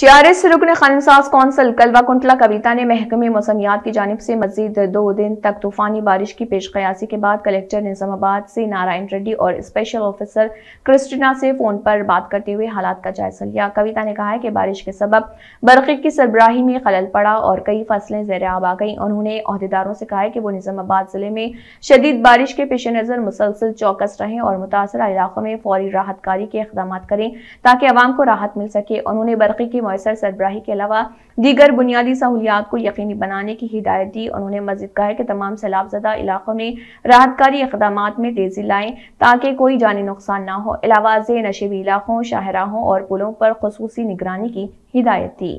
TRS रुकन खानसाज council कलवा कुंटला कविता ने महकमे मौसमियात की जानब से मजीद दो दिन तक तूफानी बारिश की पेश कयासी के बाद कलेक्टर निजामाबाद से नारायण रेड्डी और स्पेशल ऑफिसर क्रिस्टिना से फोन पर बात करते हुए हालात का जायजा लिया कविता ने कहा है कि बारिश के सबब बरक़ी की सरबराही में खलल पड़ा और कई फसलें जैर आब आ गई उन्होंने अहदेदारों से कहा है कि वो निजामाबाद जिले में शदीद बारिश के पेश नज़र मुसलसल चौकस रहें और मुतासर इलाकों में फौरी राहत कारी के इकदाम करें ताकि आवाम को राहत मिल सके उन्होंने बरक़ी की मैसर सरबराही के अलावा दीगर बुनियादी सहूलियात को यकीनी बनाने की हिदायत दी उन्होंने मजीद कहा कि तमाम सैलाबजदा इलाकों में राहतकारी इकदाम में तेजी लाएं ताकि कोई जानी नुकसान ना हो इलावा नशेबी इलाकों शाहराहों और पुलों पर खसूस निगरानी की हिदायत दी